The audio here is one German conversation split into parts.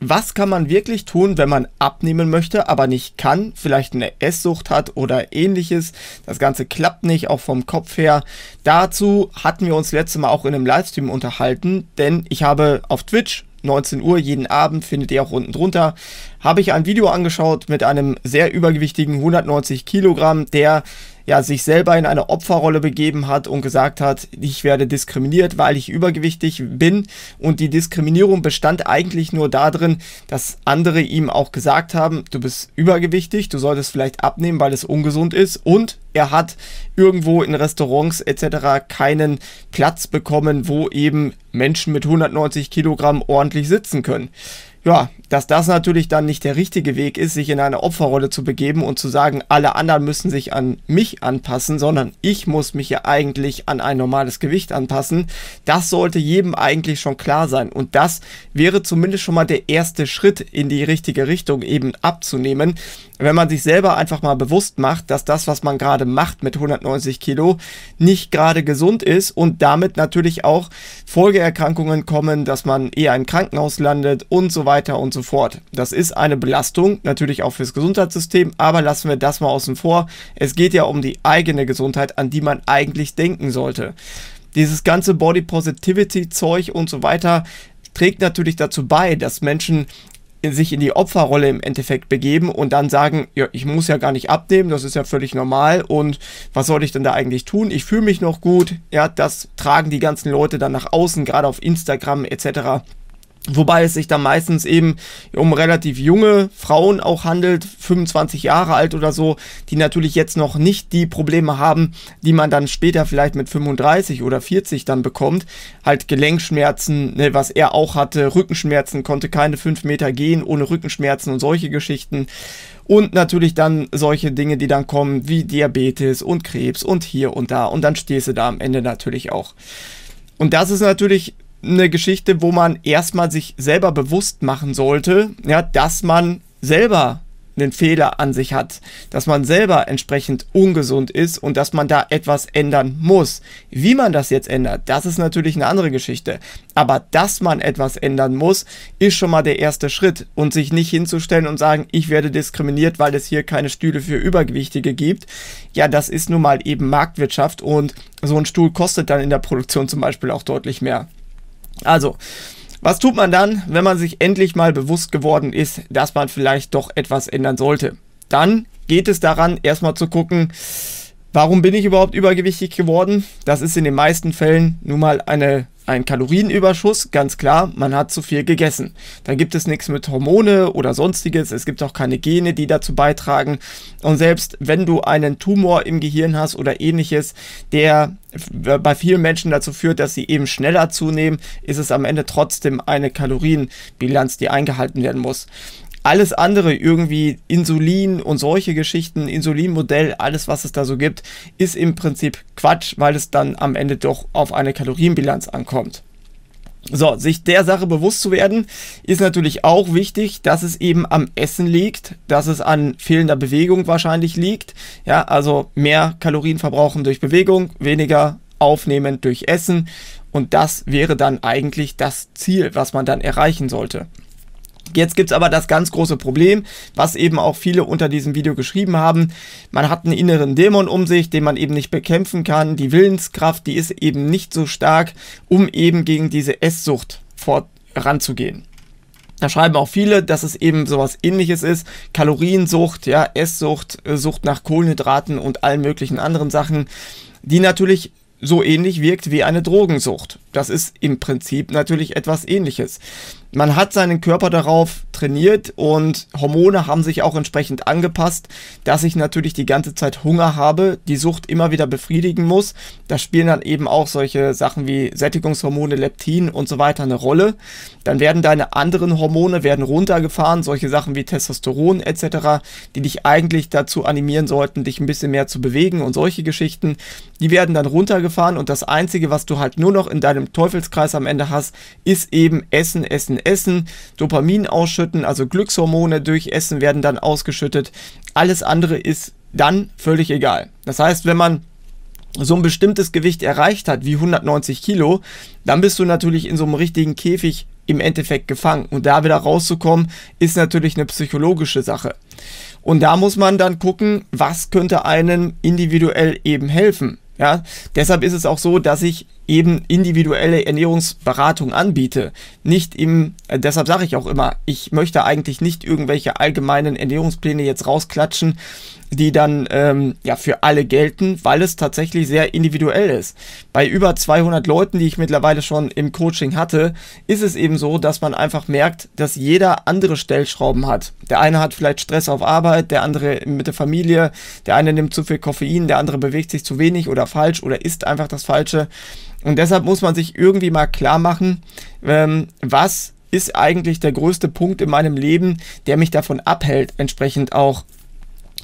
Was kann man wirklich tun, wenn man abnehmen möchte, aber nicht kann, vielleicht eine Esssucht hat oder ähnliches? Das Ganze klappt nicht, auch vom Kopf her. Dazu hatten wir uns letztes Mal auch in einem Livestream unterhalten, denn ich habe auf Twitch 19 Uhr jeden Abend, findet ihr auch unten drunter, habe ich ein Video angeschaut mit einem sehr übergewichtigen 190 Kilogramm, der ja, sich selber in eine Opferrolle begeben hat und gesagt hat, ich werde diskriminiert, weil ich übergewichtig bin. Und die Diskriminierung bestand eigentlich nur darin, dass andere ihm auch gesagt haben, du bist übergewichtig, du solltest vielleicht abnehmen, weil es ungesund ist. Und er hat irgendwo in Restaurants etc. keinen Platz bekommen, wo eben Menschen mit 190 Kilogramm ordentlich sitzen können. Ja, dass das natürlich dann nicht der richtige Weg ist, sich in eine Opferrolle zu begeben und zu sagen, alle anderen müssen sich an mich anpassen, sondern ich muss mich ja eigentlich an ein normales Gewicht anpassen. Das sollte jedem eigentlich schon klar sein. Und das wäre zumindest schon mal der erste Schritt in die richtige Richtung, eben abzunehmen. Wenn man sich selber einfach mal bewusst macht, dass das, was man gerade macht mit 190 Kilo, nicht gerade gesund ist und damit natürlich auch Folgeerkrankungen kommen, dass man eher im Krankenhaus landet und so weiter und so so fort. Das ist eine Belastung, natürlich auch fürs Gesundheitssystem, aber lassen wir das mal außen vor. Es geht ja um die eigene Gesundheit, an die man eigentlich denken sollte. Dieses ganze Body Positivity Zeug und so weiter trägt natürlich dazu bei, dass Menschen sich in die Opferrolle im Endeffekt begeben und dann sagen, ja, ich muss ja gar nicht abnehmen, das ist ja völlig normal und was soll ich denn da eigentlich tun? Ich fühle mich noch gut. Ja, das tragen die ganzen Leute dann nach außen, gerade auf Instagram etc. Wobei es sich dann meistens eben um relativ junge Frauen auch handelt, 25 Jahre alt oder so, die natürlich jetzt noch nicht die Probleme haben, die man dann später vielleicht mit 35 oder 40 dann bekommt. Halt Gelenkschmerzen, ne, was er auch hatte, Rückenschmerzen, konnte keine 5 Meter gehen ohne Rückenschmerzen und solche Geschichten. Und natürlich dann solche Dinge, die dann kommen, wie Diabetes und Krebs und hier und da. Und dann stehst du da am Ende natürlich auch. Und das ist natürlich eine Geschichte, wo man erstmal sich selber bewusst machen sollte, ja, dass man selber einen Fehler an sich hat, dass man selber entsprechend ungesund ist und dass man da etwas ändern muss. Wie man das jetzt ändert, das ist natürlich eine andere Geschichte. Aber dass man etwas ändern muss, ist schon mal der erste Schritt und sich nicht hinzustellen und sagen, ich werde diskriminiert, weil es hier keine Stühle für Übergewichtige gibt. Ja, das ist nun mal eben Marktwirtschaft und so ein Stuhl kostet dann in der Produktion zum Beispiel auch deutlich mehr. Also, was tut man dann, wenn man sich endlich mal bewusst geworden ist, dass man vielleicht doch etwas ändern sollte? Dann geht es daran, erstmal zu gucken, warum bin ich überhaupt übergewichtig geworden? Das ist in den meisten Fällen nun mal eine ein Kalorienüberschuss, ganz klar, man hat zu viel gegessen. Da gibt es nichts mit Hormone oder sonstiges, es gibt auch keine Gene, die dazu beitragen. Und selbst wenn du einen Tumor im Gehirn hast oder ähnliches, der bei vielen Menschen dazu führt, dass sie eben schneller zunehmen, ist es am Ende trotzdem eine Kalorienbilanz, die eingehalten werden muss alles andere irgendwie Insulin und solche Geschichten, Insulinmodell, alles was es da so gibt, ist im Prinzip Quatsch, weil es dann am Ende doch auf eine Kalorienbilanz ankommt. So, sich der Sache bewusst zu werden, ist natürlich auch wichtig, dass es eben am Essen liegt, dass es an fehlender Bewegung wahrscheinlich liegt. Ja, also mehr Kalorien verbrauchen durch Bewegung, weniger aufnehmen durch Essen. Und das wäre dann eigentlich das Ziel, was man dann erreichen sollte. Jetzt gibt es aber das ganz große Problem, was eben auch viele unter diesem Video geschrieben haben. Man hat einen inneren Dämon um sich, den man eben nicht bekämpfen kann. Die Willenskraft, die ist eben nicht so stark, um eben gegen diese Esssucht voranzugehen. Da schreiben auch viele, dass es eben sowas ähnliches ist. Kaloriensucht, ja, Esssucht, äh, Sucht nach Kohlenhydraten und allen möglichen anderen Sachen, die natürlich so ähnlich wirkt wie eine Drogensucht. Das ist im Prinzip natürlich etwas ähnliches. Man hat seinen Körper darauf trainiert und Hormone haben sich auch entsprechend angepasst, dass ich natürlich die ganze Zeit Hunger habe, die Sucht immer wieder befriedigen muss. Da spielen dann eben auch solche Sachen wie Sättigungshormone, Leptin und so weiter eine Rolle. Dann werden deine anderen Hormone werden runtergefahren, solche Sachen wie Testosteron etc., die dich eigentlich dazu animieren sollten, dich ein bisschen mehr zu bewegen und solche Geschichten, die werden dann runtergefahren und das einzige, was du halt nur noch in deinem Teufelskreis am Ende hast, ist eben Essen, Essen, Essen. Dopamin ausschütten, also Glückshormone durch Essen werden dann ausgeschüttet. Alles andere ist dann völlig egal. Das heißt, wenn man so ein bestimmtes Gewicht erreicht hat, wie 190 Kilo, dann bist du natürlich in so einem richtigen Käfig im Endeffekt gefangen. Und da wieder rauszukommen, ist natürlich eine psychologische Sache. Und da muss man dann gucken, was könnte einem individuell eben helfen. Ja, deshalb ist es auch so, dass ich eben individuelle Ernährungsberatung anbiete. Nicht im, äh, deshalb sage ich auch immer, ich möchte eigentlich nicht irgendwelche allgemeinen Ernährungspläne jetzt rausklatschen, die dann ähm, ja für alle gelten, weil es tatsächlich sehr individuell ist. Bei über 200 Leuten, die ich mittlerweile schon im Coaching hatte, ist es eben so, dass man einfach merkt, dass jeder andere Stellschrauben hat. Der eine hat vielleicht Stress auf Arbeit, der andere mit der Familie, der eine nimmt zu viel Koffein, der andere bewegt sich zu wenig oder falsch oder isst einfach das Falsche. Und deshalb muss man sich irgendwie mal klar machen, ähm, was ist eigentlich der größte Punkt in meinem Leben, der mich davon abhält, entsprechend auch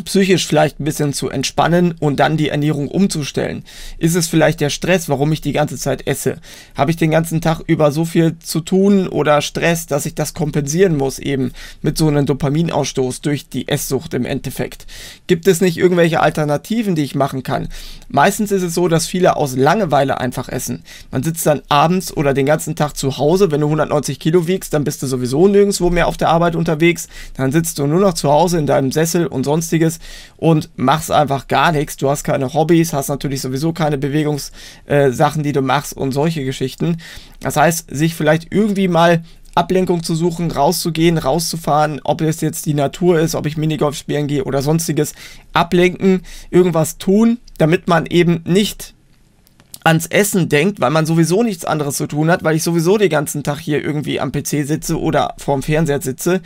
psychisch vielleicht ein bisschen zu entspannen und dann die Ernährung umzustellen? Ist es vielleicht der Stress, warum ich die ganze Zeit esse? Habe ich den ganzen Tag über so viel zu tun oder Stress, dass ich das kompensieren muss eben mit so einem Dopaminausstoß durch die Esssucht im Endeffekt? Gibt es nicht irgendwelche Alternativen, die ich machen kann? Meistens ist es so, dass viele aus Langeweile einfach essen. Man sitzt dann abends oder den ganzen Tag zu Hause. Wenn du 190 Kilo wiegst, dann bist du sowieso nirgendwo mehr auf der Arbeit unterwegs. Dann sitzt du nur noch zu Hause in deinem Sessel und sonstiges sonstiges und machst einfach gar nichts. Du hast keine Hobbys, hast natürlich sowieso keine Bewegungssachen, äh, die du machst und solche Geschichten. Das heißt, sich vielleicht irgendwie mal Ablenkung zu suchen, rauszugehen, rauszufahren, ob es jetzt die Natur ist, ob ich Minigolf spielen gehe oder sonstiges, ablenken, irgendwas tun, damit man eben nicht ans Essen denkt, weil man sowieso nichts anderes zu tun hat, weil ich sowieso den ganzen Tag hier irgendwie am PC sitze oder vorm Fernseher sitze,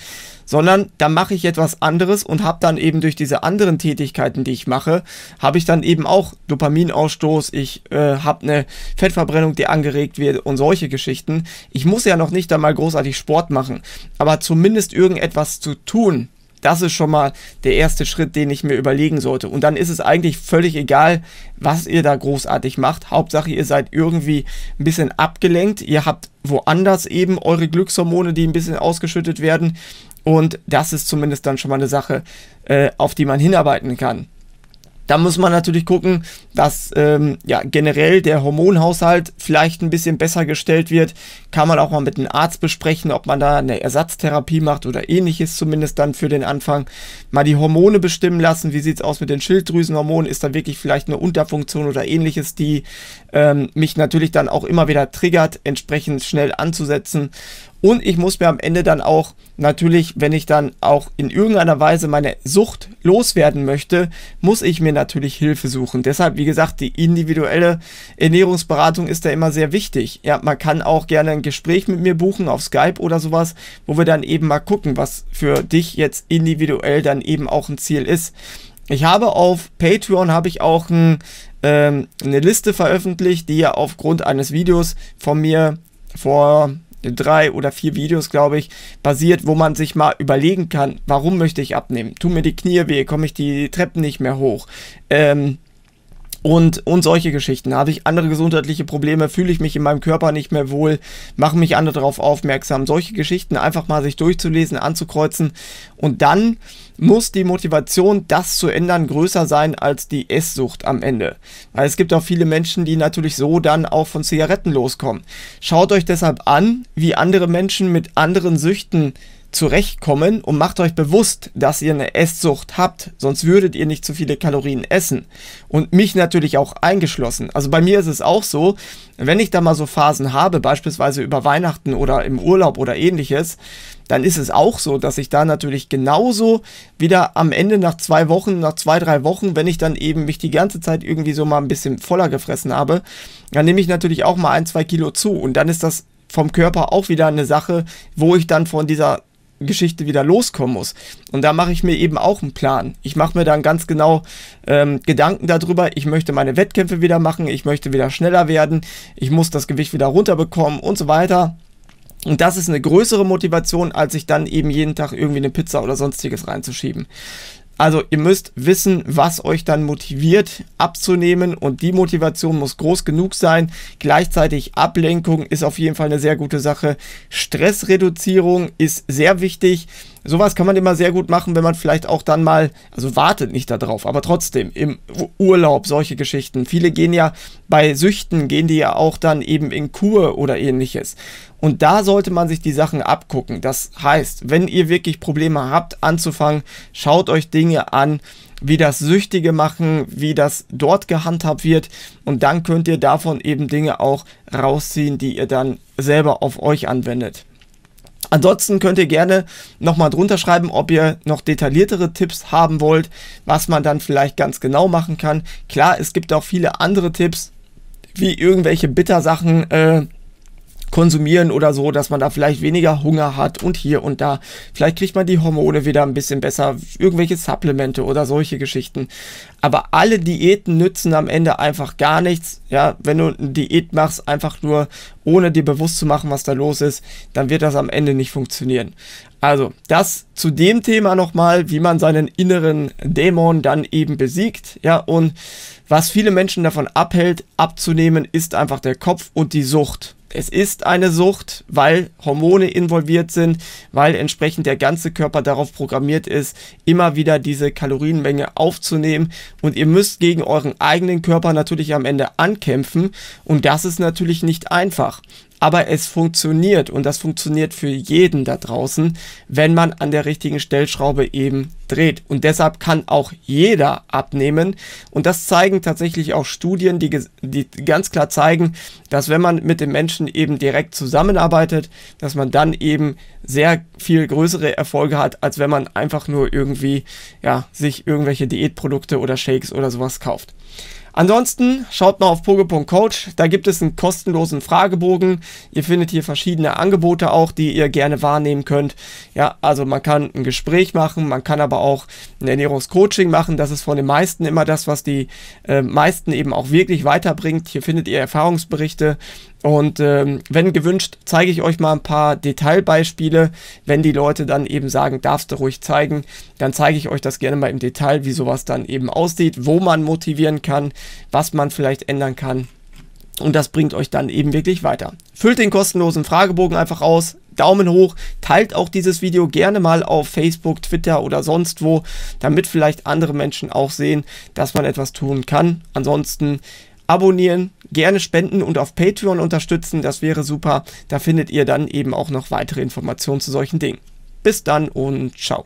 sondern da mache ich etwas anderes und habe dann eben durch diese anderen Tätigkeiten, die ich mache, habe ich dann eben auch Dopaminausstoß, ich äh, habe eine Fettverbrennung, die angeregt wird und solche Geschichten. Ich muss ja noch nicht einmal großartig Sport machen, aber zumindest irgendetwas zu tun, das ist schon mal der erste Schritt, den ich mir überlegen sollte. Und dann ist es eigentlich völlig egal, was ihr da großartig macht. Hauptsache, ihr seid irgendwie ein bisschen abgelenkt. Ihr habt woanders eben eure Glückshormone, die ein bisschen ausgeschüttet werden. Und das ist zumindest dann schon mal eine Sache, äh, auf die man hinarbeiten kann. Da muss man natürlich gucken, dass ähm, ja, generell der Hormonhaushalt vielleicht ein bisschen besser gestellt wird. Kann man auch mal mit einem Arzt besprechen, ob man da eine Ersatztherapie macht oder ähnliches, zumindest dann für den Anfang. Mal die Hormone bestimmen lassen. Wie sieht es aus mit den Schilddrüsenhormonen? Ist da wirklich vielleicht eine Unterfunktion oder ähnliches, die ähm, mich natürlich dann auch immer wieder triggert, entsprechend schnell anzusetzen? Und ich muss mir am Ende dann auch natürlich, wenn ich dann auch in irgendeiner Weise meine Sucht loswerden möchte, muss ich mir natürlich Hilfe suchen. Deshalb, wie gesagt, die individuelle Ernährungsberatung ist da immer sehr wichtig. Ja, man kann auch gerne ein Gespräch mit mir buchen auf Skype oder sowas, wo wir dann eben mal gucken, was für dich jetzt individuell dann eben auch ein Ziel ist. Ich habe auf Patreon habe ich auch ein, ähm, eine Liste veröffentlicht, die ja aufgrund eines Videos von mir vor drei oder vier Videos, glaube ich, basiert, wo man sich mal überlegen kann, warum möchte ich abnehmen? Tun mir die Knie weh, komme ich die Treppen nicht mehr hoch? Ähm, und, und solche Geschichten. Habe ich andere gesundheitliche Probleme, fühle ich mich in meinem Körper nicht mehr wohl, machen mich andere darauf aufmerksam. Solche Geschichten einfach mal sich durchzulesen, anzukreuzen. Und dann muss die Motivation, das zu ändern, größer sein als die Esssucht am Ende. Weil es gibt auch viele Menschen, die natürlich so dann auch von Zigaretten loskommen. Schaut euch deshalb an, wie andere Menschen mit anderen Süchten zurechtkommen und macht euch bewusst, dass ihr eine Esssucht habt, sonst würdet ihr nicht zu viele Kalorien essen. Und mich natürlich auch eingeschlossen. Also bei mir ist es auch so, wenn ich da mal so Phasen habe, beispielsweise über Weihnachten oder im Urlaub oder ähnliches, dann ist es auch so, dass ich da natürlich genauso wieder am Ende nach zwei Wochen, nach zwei, drei Wochen, wenn ich dann eben mich die ganze Zeit irgendwie so mal ein bisschen voller gefressen habe, dann nehme ich natürlich auch mal ein, zwei Kilo zu. Und dann ist das vom Körper auch wieder eine Sache, wo ich dann von dieser Geschichte wieder loskommen muss. Und da mache ich mir eben auch einen Plan. Ich mache mir dann ganz genau ähm, Gedanken darüber. Ich möchte meine Wettkämpfe wieder machen. Ich möchte wieder schneller werden. Ich muss das Gewicht wieder runterbekommen und so weiter. Und das ist eine größere Motivation, als sich dann eben jeden Tag irgendwie eine Pizza oder sonstiges reinzuschieben. Also ihr müsst wissen, was euch dann motiviert abzunehmen und die Motivation muss groß genug sein. Gleichzeitig Ablenkung ist auf jeden Fall eine sehr gute Sache. Stressreduzierung ist sehr wichtig sowas kann man immer sehr gut machen, wenn man vielleicht auch dann mal, also wartet nicht darauf, aber trotzdem im Urlaub solche Geschichten. Viele gehen ja bei Süchten, gehen die ja auch dann eben in Kur oder ähnliches. Und da sollte man sich die Sachen abgucken. Das heißt, wenn ihr wirklich Probleme habt anzufangen, schaut euch Dinge an, wie das Süchtige machen, wie das dort gehandhabt wird. Und dann könnt ihr davon eben Dinge auch rausziehen, die ihr dann selber auf euch anwendet. Ansonsten könnt ihr gerne nochmal drunter schreiben, ob ihr noch detailliertere Tipps haben wollt, was man dann vielleicht ganz genau machen kann. Klar, es gibt auch viele andere Tipps, wie irgendwelche Bittersachen äh, konsumieren oder so, dass man da vielleicht weniger Hunger hat und hier und da. Vielleicht kriegt man die Hormone wieder ein bisschen besser, irgendwelche Supplemente oder solche Geschichten. Aber alle Diäten nützen am Ende einfach gar nichts. Ja, wenn du eine Diät machst, einfach nur ohne dir bewusst zu machen, was da los ist, dann wird das am Ende nicht funktionieren. Also, das zu dem Thema nochmal, wie man seinen inneren Dämon dann eben besiegt. Ja, und was viele Menschen davon abhält, abzunehmen, ist einfach der Kopf und die Sucht es ist eine Sucht, weil Hormone involviert sind, weil entsprechend der ganze Körper darauf programmiert ist, immer wieder diese Kalorienmenge aufzunehmen. Und ihr müsst gegen euren eigenen Körper natürlich am Ende ankämpfen. Und das ist natürlich nicht einfach aber es funktioniert und das funktioniert für jeden da draußen, wenn man an der richtigen Stellschraube eben dreht. Und deshalb kann auch jeder abnehmen. Und das zeigen tatsächlich auch Studien, die, die ganz klar zeigen, dass wenn man mit den Menschen eben direkt zusammenarbeitet, dass man dann eben sehr viel größere Erfolge hat, als wenn man einfach nur irgendwie, ja, sich irgendwelche Diätprodukte oder Shakes oder sowas kauft. Ansonsten schaut mal auf pogo.coach, da gibt es einen kostenlosen Fragebogen. Ihr findet hier verschiedene Angebote auch, die ihr gerne wahrnehmen könnt. Ja, also man kann ein Gespräch machen, man kann aber auch ein Ernährungscoaching machen. Das ist von den meisten immer das, was die äh, meisten eben auch wirklich weiterbringt. Hier findet ihr Erfahrungsberichte. Und ähm, wenn gewünscht, zeige ich euch mal ein paar Detailbeispiele. Wenn die Leute dann eben sagen, darfst du ruhig zeigen, dann zeige ich euch das gerne mal im Detail, wie sowas dann eben aussieht, wo man motivieren kann, was man vielleicht ändern kann. Und das bringt euch dann eben wirklich weiter. Füllt den kostenlosen Fragebogen einfach aus. Daumen hoch, teilt auch dieses Video gerne mal auf Facebook, Twitter oder sonst wo, damit vielleicht andere Menschen auch sehen, dass man etwas tun kann. Ansonsten abonnieren, gerne spenden und auf Patreon unterstützen, das wäre super. Da findet ihr dann eben auch noch weitere Informationen zu solchen Dingen. Bis dann und ciao.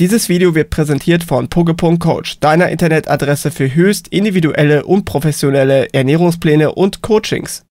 Dieses Video wird präsentiert von Poke.Coach, deiner Internetadresse für höchst individuelle und professionelle Ernährungspläne und Coachings.